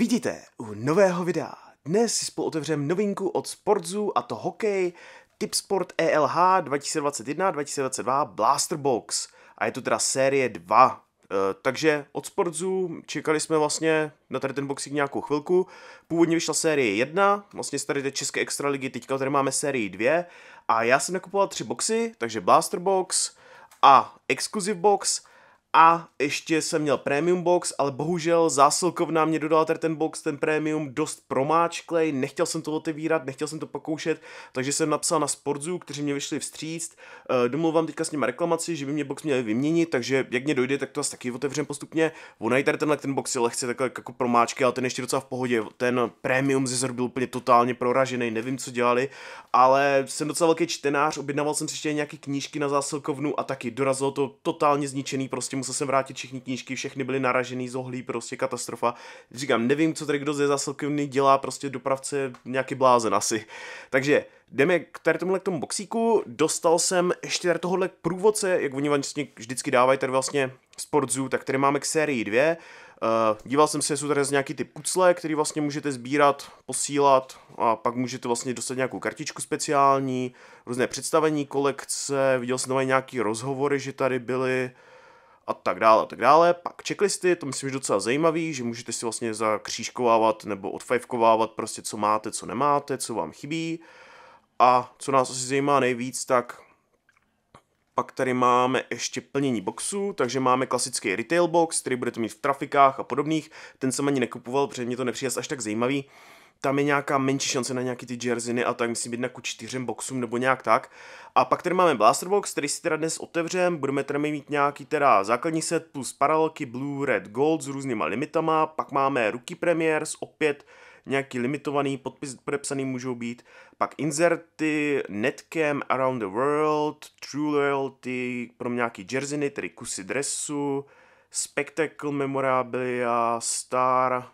Vidíte u nového videa. Dnes si spolu otevřeme novinku od Sportzu a to hokej Tipsport ELH 2021-2022 Blaster Box. A je to teda série 2. E, takže od Sportzu čekali jsme vlastně na tady ten boxík nějakou chvilku. Původně vyšla série 1, vlastně z tady té české extraligy, teďka tady máme sérii 2. A já jsem nakupoval tři boxy, takže Blaster Box a Exclusive Box a ještě jsem měl premium box, ale bohužel zásilkovna mě dodala tady ten box, ten premium, dost promáčklej, nechtěl jsem to otevírat, nechtěl jsem to pokoušet, takže jsem napsal na Sportzu, kteří mě vyšli vstříct, eh, domluvám vám teďka s nimi reklamaci, že by mě box měli vyměnit, takže jak mě dojde, tak to asi taky otevřem postupně. Ona je tady tenhle ten box je lehce takhle jako promáčky, ale ten ještě docela v pohodě, ten premium zizor byl úplně totálně proražený, nevím co dělali, ale jsem docela velký čtenář, objednával jsem si ještě nějaké knížky na zásilkovnu a taky dorazilo to totálně zničený prostě musel jsem vrátit všechny knížky, všechny byly naražený, zohlí, prostě katastrofa. Říkám, nevím, co tady kdo ze zasilkovny dělá, prostě dopravce nějaký blázen asi. Takže jdeme k tady tomhle k tomu boxíku, dostal jsem ještě tady tohohle průvodce, jak oni vlastně vždycky dávají tady vlastně sportzu, tak tady máme k sérii dvě. Uh, díval jsem se, jsou tady nějaký ty pucle, které vlastně můžete sbírat, posílat a pak můžete vlastně dostat nějakou kartičku speciální, různé představení kolekce, viděl jsem tam nějaký rozhovory, že tady byly, a tak dále a tak dále. Pak checklisty, to myslím, že docela zajímavý, že můžete si vlastně zakřížkovávat nebo odfajfkovávat prostě, co máte, co nemáte, co vám chybí. A co nás asi zajímá nejvíc, tak pak tady máme ještě plnění boxů, takže máme klasický retail box, který budete mít v trafikách a podobných. Ten jsem ani nekupoval, protože mě to nepřijde až tak zajímavý tam je nějaká menší šance na nějaký ty jerziny a tak myslím na ku čtyřem boxům nebo nějak tak. A pak tady máme Blaster Box, který si teda dnes otevřem, budeme tady mít nějaký teda základní set plus paralelky Blue, Red, Gold s různýma limitama, pak máme Rookie Premiers, opět nějaký limitovaný, podpis podepsaný můžou být, pak inserty, netcam, around the world, true loyalty, pro nějaký jerziny, tedy kusy dresu, spectacle memorabilia, star,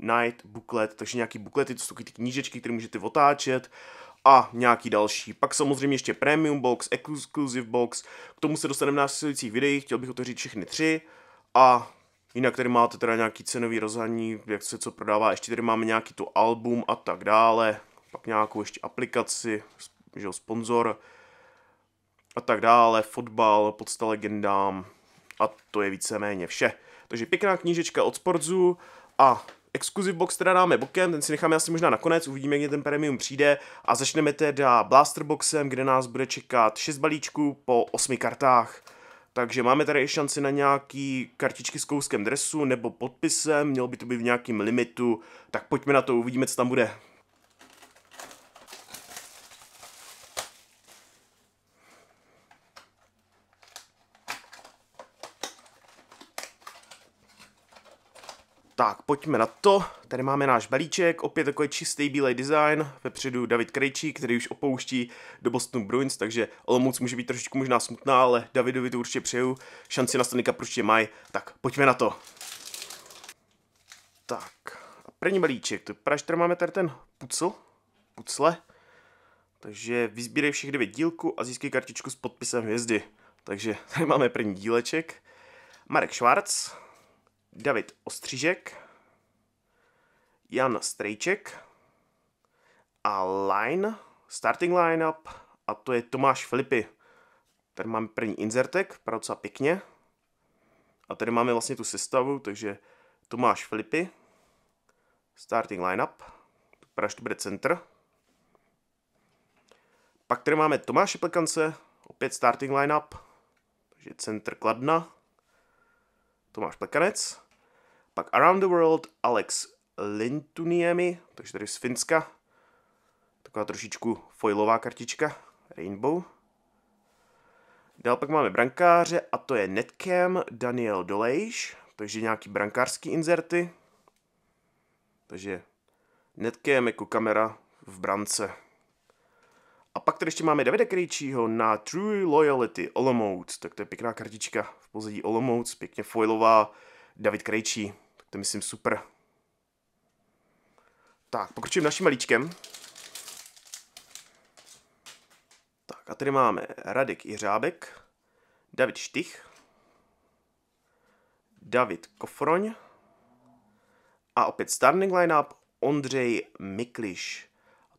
Night booklet, takže nějaký buklety, to jsou ty knížečky, které můžete otáčet a nějaký další. Pak samozřejmě ještě Premium Box, Exclusive Box, k tomu se dostaneme na následujících videích, chtěl bych otevřít všechny tři a jinak tady máte teda nějaký cenový rozhraní, jak se co prodává, ještě tady máme nějaký to album a tak dále, pak nějakou ještě aplikaci, že jo, sponsor a tak dále, fotbal, podsta legendám a to je víceméně vše. Takže pěkná knížečka od Sportzu a Exkluziv box teda dáme bokem, ten si necháme asi možná nakonec, uvidíme, kdy ten premium přijde a začneme teda Blaster boxem, kde nás bude čekat 6 balíčků po 8 kartách. Takže máme tady ještě šanci na nějaký kartičky s kouskem dresu nebo podpisem, mělo by to být v nějakým limitu, tak pojďme na to, uvidíme, co tam bude. Tak, pojďme na to. Tady máme náš balíček, opět takový čistý bílý design. Vepředu David Krejčí, který už opouští do Boston Bruins, takže Olomouc může být trošičku možná smutná, ale Davidovi to určitě přeju. Šanci na Cup určitě mají, tak pojďme na to. Tak, a první balíček, to je tady máme tady ten pucl, pucle. Takže vyzbírej všech devět dílku a získej kartičku s podpisem hvězdy. Takže tady máme první díleček. Marek Schwarz, David Ostřížek, Jan Strejček a line, starting lineup a to je Tomáš Filipy. Tady máme první inzertek, docela pěkně. A tady máme vlastně tu sestavu, takže Tomáš Filipy, starting lineup, Praž to bude center. Pak tady máme Tomáše Plekance, opět starting lineup, takže center Kladna, Tomáš Plekanec, pak Around the World Alex Lintuniemi, takže tady z Finska, taková trošičku foilová kartička, Rainbow. Dál pak máme brankáře a to je Netcam Daniel Dolejš, takže nějaký brankářský inzerty. Takže Netcam jako kamera v brance. A pak tady ještě máme Davida Krejčího na True Loyalty Olomouc. Tak to je pěkná kartička v pozadí Olomouc, pěkně foilová. David Krejčí, tak to je, myslím super. Tak, pokročím naším malíčkem. Tak a tady máme Radek Jiřábek, David Štych, David Kofroň a opět starting line-up Ondřej Mikliš.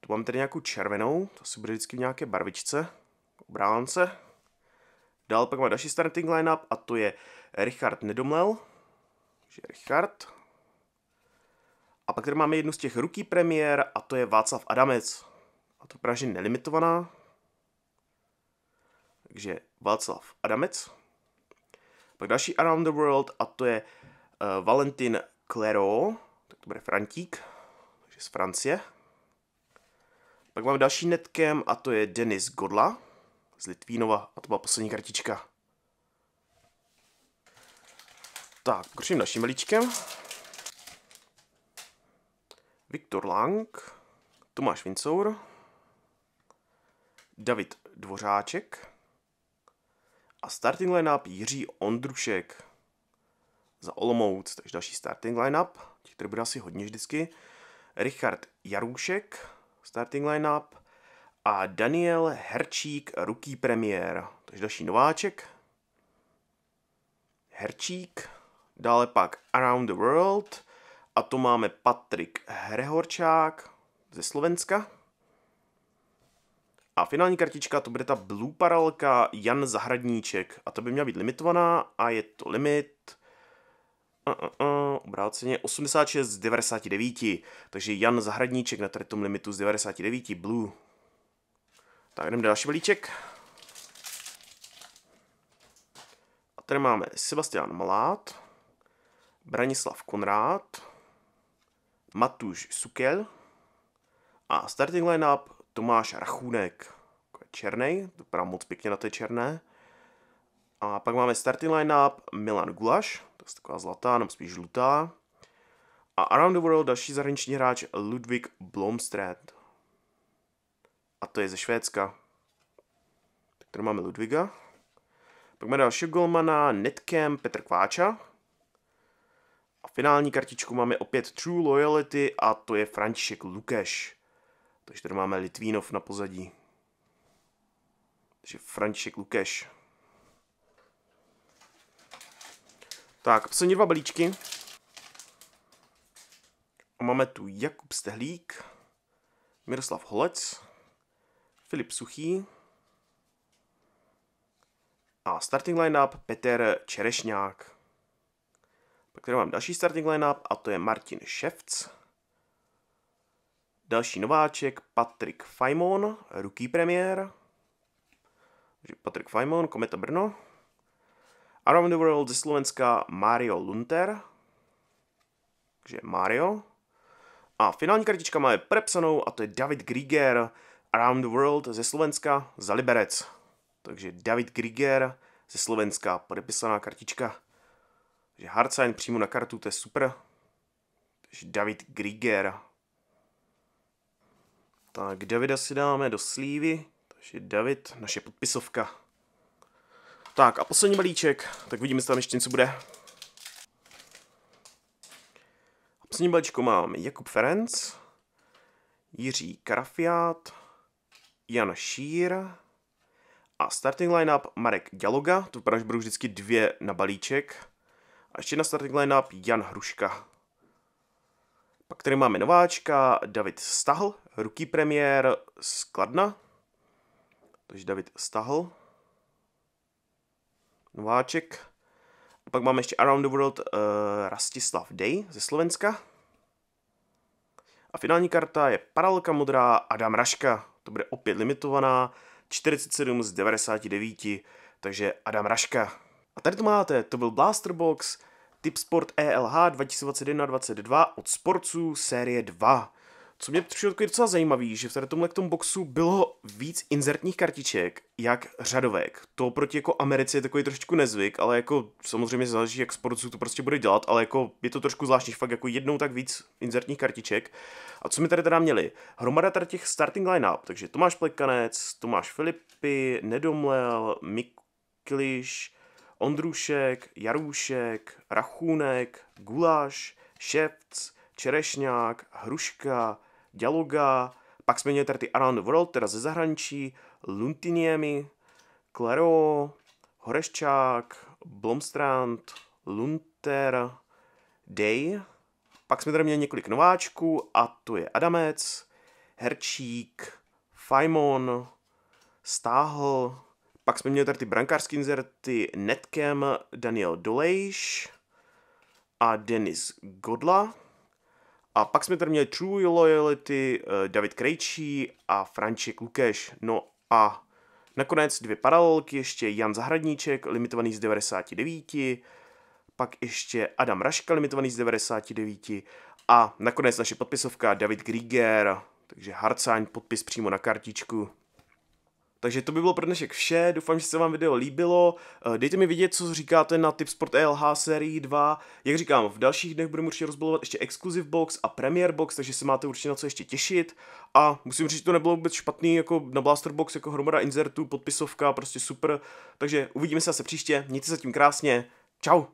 Tu mám tady nějakou červenou, to asi bude vždycky v nějaké barvičce, obránce. Dál pak má další starting lineup a to je Richard Nedomlel, že Richard. A pak tady máme jednu z těch ruký premiér a to je Václav Adamec. A to právě nelimitovaná. Takže Václav Adamec. Pak další Around the World a to je uh, Valentin Clero, tak to bude Frantík, takže z Francie. Pak máme další netkem a to je Denis Godla z Litvínova a to byla poslední kartička. Tak, pokročím dalším velíčkem. Viktor Lang, Tomáš Vincour, David Dvořáček a starting lineup Jiří Ondrušek za Olomouc, takže další starting lineup, těch tady bude asi hodně vždycky. Richard Jarůšek starting lineup a Daniel Herčík, ruký premiér. Takže další nováček. Herčík, dále pak Around the World a to máme Patrik Hrehorčák ze Slovenska. A finální kartička to bude ta blue paralka Jan Zahradníček a to by měla být limitovaná a je to limit Uh, uh, uh, obráceně 86 z 99, takže Jan Zahradníček na tady tom limitu z 99, Blue. Tak jdeme další balíček. A tady máme Sebastian Malát, Branislav Konrád, Matuš Sukel a starting lineup Tomáš Rachůnek. Černý, to moc pěkně na té černé. A pak máme starting lineup Milan Gulaš, taková zlatá, nebo spíš žlutá. A Around the World další zahraniční hráč Ludwig Blomstrand. A to je ze Švédska. Tak tady máme Ludviga. Pak máme dalšího golmana Netkem Petr Kváča. A finální kartičku máme opět True Loyalty a to je František Lukeš. Takže tady máme Litvínov na pozadí. Takže František Lukeš. Tak, poslední dva balíčky. A máme tu Jakub Stehlík, Miroslav Holec, Filip Suchý a starting lineup Petr Čerešňák. Pak tady mám další starting lineup a to je Martin Ševc. Další nováček Patrik Fajmon, ruký premiér. Patrik Fajmon, Kometa Brno. Around the World ze Slovenska Mario Lunter. Takže Mario. A finální kartička máme prepsanou a to je David Grieger Around the World ze Slovenska za Liberec. Takže David Grieger ze Slovenska, podepisaná kartička. Takže hardsign přímo na kartu, to je super. Takže David Grieger. Tak Davida si dáme do slívy, takže David, naše podpisovka. Tak a poslední balíček, tak vidíme, jestli tam ještě něco bude. A poslední balíčko mám Jakub Ferenc, Jiří Karafiát, Jan Šír a starting lineup Marek Dialoga, to vypadá, že budou vždycky dvě na balíček. A ještě na starting lineup Jan Hruška. Pak tady máme nováčka David Stahl, ruký premiér z Kladna. Takže David Stahl. Nováček. A pak máme ještě Around the World uh, Rastislav Day ze Slovenska. A finální karta je Paralka modrá Adam Raška. To bude opět limitovaná, 47 z 99, takže Adam Raška. A tady to máte, to byl Blaster Box, Tip Sport ELH 2021-22 od Sportsů série 2. Co mě přišlo takový docela zajímavý, že v tady tomhle tom boxu bylo víc inzertních kartiček, jak řadovek. To proti jako Americe je takový trošičku nezvyk, ale jako samozřejmě záleží, jak sportu to prostě bude dělat, ale jako je to trošku zvláštní, fakt jako jednou tak víc inzertních kartiček. A co mi tady teda měli? Hromada tady těch starting line-up, takže Tomáš Plekanec, Tomáš Filipy, Nedomlel, Mikliš, Ondrušek, Jarůšek, Rachůnek, Guláš, Šepc, Čerešňák, Hruška, Dialoga, pak jsme měli tady ty Around the World, teda ze zahraničí, Luntiniemi, Claro, Horeščák, Blomstrand, Lunter, Day. Pak jsme tady měli několik nováčků a to je Adamec, Herčík, Fajmon, Stáhl, pak jsme měli tady ty brankářské inzerty Netkem, Daniel Dolejš a Denis Godla. A pak jsme tady měli True Loyalty, eh, David Krejčí a František Lukeš. No a nakonec dvě paralelky, ještě Jan Zahradníček, limitovaný z 99, pak ještě Adam Raška, limitovaný z 99 a nakonec naše podpisovka David Grieger, takže harcáň, podpis přímo na kartičku. Takže to by bylo pro dnešek vše, doufám, že se vám video líbilo, eh, dejte mi vidět, co říkáte na Tipsport ELH sérii 2, jak říkám, v dalších dnech budeme určitě rozbalovat ještě Exclusive Box a premier Box, takže se máte určitě na co ještě těšit a musím říct, že to nebylo vůbec špatný, jako na Blaster Box, jako hromada insertů, podpisovka, prostě super, takže uvidíme se zase příště, mějte se tím krásně, čau!